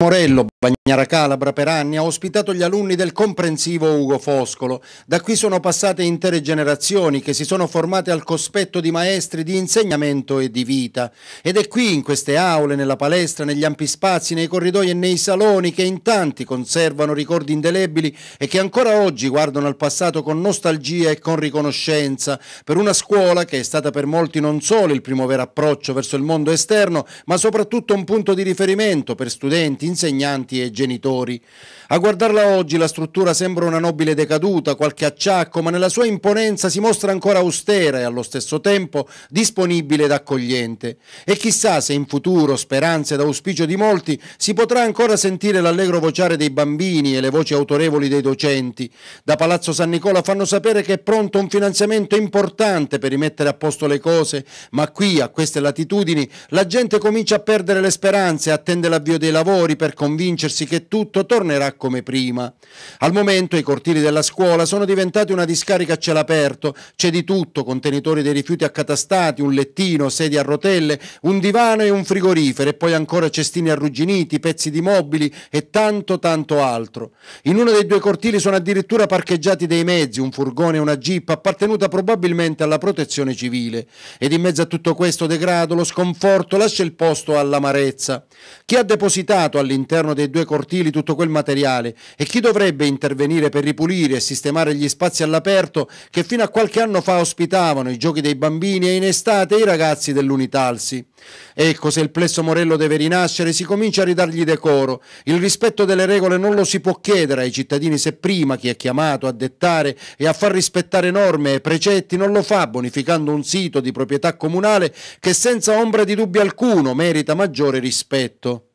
Morello, Bagnara Calabra per anni ha ospitato gli alunni del comprensivo Ugo Foscolo. Da qui sono passate intere generazioni che si sono formate al cospetto di maestri di insegnamento e di vita. Ed è qui, in queste aule, nella palestra, negli ampi spazi, nei corridoi e nei saloni, che in tanti conservano ricordi indelebili e che ancora oggi guardano al passato con nostalgia e con riconoscenza per una scuola che è stata per molti non solo il primo vero approccio verso il mondo esterno, ma soprattutto un punto di riferimento per studenti, insegnanti e genitori. A guardarla oggi la struttura sembra una nobile decaduta, qualche acciacco, ma nella sua imponenza si mostra ancora austera e allo stesso tempo disponibile ed accogliente. E chissà se in futuro, speranze ed auspicio di molti, si potrà ancora sentire l'allegro vociare dei bambini e le voci autorevoli dei docenti. Da Palazzo San Nicola fanno sapere che è pronto un finanziamento importante per rimettere a posto le cose, ma qui, a queste latitudini, la gente comincia a perdere le speranze, e attende l'avvio dei lavori, per convincersi che tutto tornerà come prima. Al momento i cortili della scuola sono diventati una discarica a cielo aperto, c'è di tutto, contenitori dei rifiuti accatastati, un lettino, sedie a rotelle, un divano e un frigorifero e poi ancora cestini arrugginiti, pezzi di mobili e tanto tanto altro. In uno dei due cortili sono addirittura parcheggiati dei mezzi, un furgone e una jeep appartenuta probabilmente alla protezione civile. Ed in mezzo a tutto questo degrado lo sconforto lascia il posto all'amarezza. Chi ha depositato all'interno all'interno dei due cortili tutto quel materiale e chi dovrebbe intervenire per ripulire e sistemare gli spazi all'aperto che fino a qualche anno fa ospitavano i giochi dei bambini e in estate i ragazzi dell'Unitalsi. Ecco, se il plesso Morello deve rinascere si comincia a ridargli decoro. Il rispetto delle regole non lo si può chiedere ai cittadini se prima chi è chiamato a dettare e a far rispettare norme e precetti non lo fa bonificando un sito di proprietà comunale che senza ombra di dubbio alcuno merita maggiore rispetto.